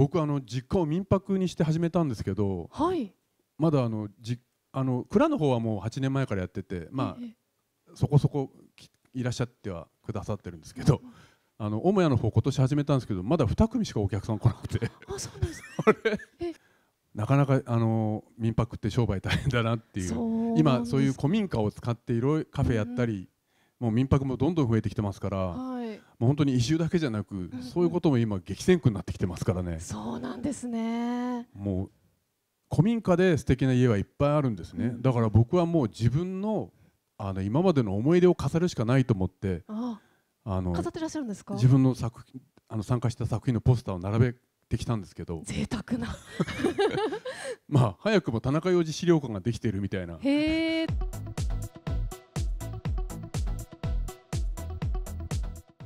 僕あの実家を民泊にして始めたんですけど、はい、まだあのじあの蔵の方はもう8年前からやってて、まあ、そこそこいらっしゃってはくださってるんですけど。あの母屋の方今年始めたんですけどまだ2組しかお客さん来なくてあそうです なかなかあの民泊って商売大変だなっていう今そういう古民家を使っていろいろカフェやったり、もう民泊もどんどん増えてきてますから、はい、もう本当に移住だけじゃなく、うんそういうことも今激戦区になってきてますからね。そうなんですね。もう古民家で素敵な家はいっぱいあるんですね。うん、だから僕はもう自分のあの今までの思い出を飾るしかないと思って、あの飾ってらっしゃるんですか？自分の作あの参加した作品のポスターを並べてきたんですけど贅沢な まあ早くも田中洋次資料館ができているみたいなへえ